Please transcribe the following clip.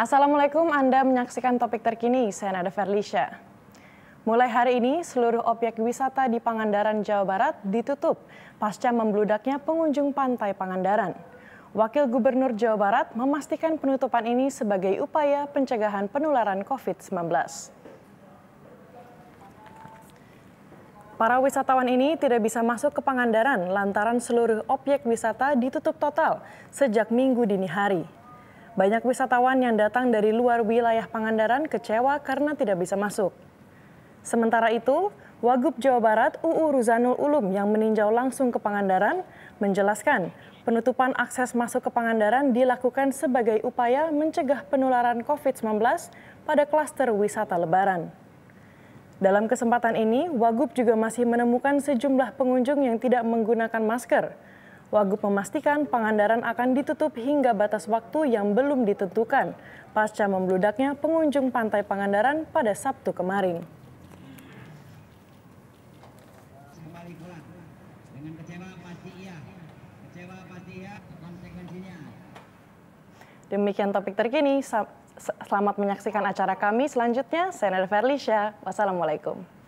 Assalamualaikum, Anda menyaksikan topik terkini, saya Nada Verlisha. Mulai hari ini, seluruh objek wisata di Pangandaran, Jawa Barat ditutup pasca membludaknya pengunjung pantai Pangandaran. Wakil Gubernur Jawa Barat memastikan penutupan ini sebagai upaya pencegahan penularan COVID-19. Para wisatawan ini tidak bisa masuk ke Pangandaran lantaran seluruh objek wisata ditutup total sejak minggu dini hari. Banyak wisatawan yang datang dari luar wilayah Pangandaran kecewa karena tidak bisa masuk. Sementara itu, Wagub Jawa Barat UU Ruzanul Ulum yang meninjau langsung ke Pangandaran menjelaskan penutupan akses masuk ke Pangandaran dilakukan sebagai upaya mencegah penularan COVID-19 pada klaster wisata lebaran. Dalam kesempatan ini, Wagub juga masih menemukan sejumlah pengunjung yang tidak menggunakan masker – Wagub memastikan Pangandaran akan ditutup hingga batas waktu yang belum ditentukan pasca membludaknya pengunjung pantai Pangandaran pada Sabtu kemarin. Demikian topik terkini. Selamat menyaksikan acara kami selanjutnya. Saya Nada Wassalamualaikum.